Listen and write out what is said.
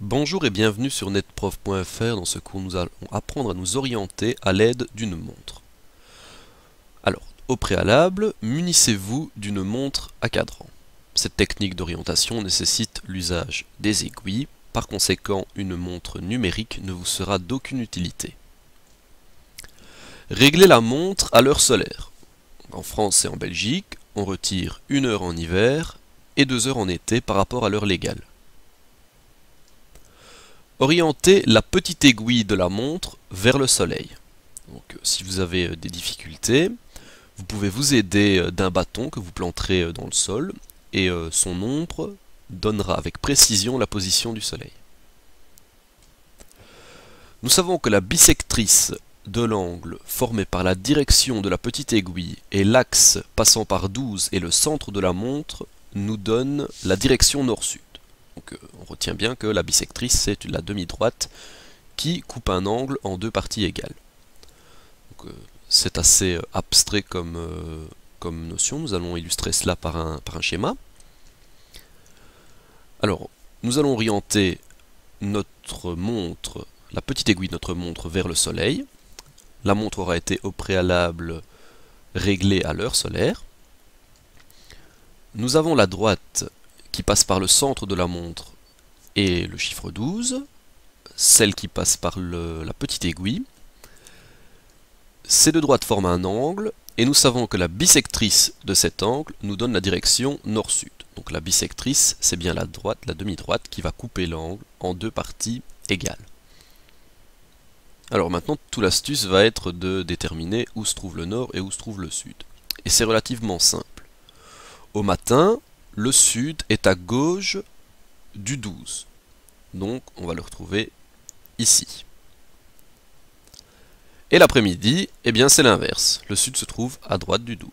Bonjour et bienvenue sur netprof.fr. Dans ce cours, nous allons apprendre à nous orienter à l'aide d'une montre. Alors, au préalable, munissez-vous d'une montre à cadran. Cette technique d'orientation nécessite l'usage des aiguilles. Par conséquent, une montre numérique ne vous sera d'aucune utilité. Réglez la montre à l'heure solaire. En France et en Belgique, on retire une heure en hiver et deux heures en été par rapport à l'heure légale. Orientez la petite aiguille de la montre vers le soleil. Donc euh, si vous avez euh, des difficultés, vous pouvez vous aider euh, d'un bâton que vous planterez dans le sol et son ombre donnera avec précision la position du soleil. Nous savons que la bisectrice de l'angle formé par la direction de la petite aiguille et l'axe passant par 12 et le centre de la montre nous donne la direction nord-sud on retient bien que la bisectrice, c'est la demi-droite qui coupe un angle en deux parties égales. Euh, c'est assez euh, abstrait comme, euh, comme, notion, nous allons illustrer cela par un, par un schéma. Alors, nous allons orienter notre montre, la petite aiguille de notre montre vers le soleil. La montre aura été au préalable réglée à l'heure solaire. Nous avons la droite qui passe par le centre de la montre et le chiffre 12, celle qui passe par la petite aiguille. Ces deux droites forment un angle, et nous savons que la bisectrice de cet angle nous donne la direction nord-sud. Donc la bisectrice, c'est bien la droite, la demi-droite, qui va couper l'angle en deux parties égales. Alors maintenant, toute l'astuce va être de déterminer où se trouve le nord et où se trouve le sud. Et c'est relativement simple. Au matin, le sud est à gauche du 12. Donc on va le retrouver ici. Et l'après-midi, eh bien c'est l'inverse. Le sud se trouve à droite du 12.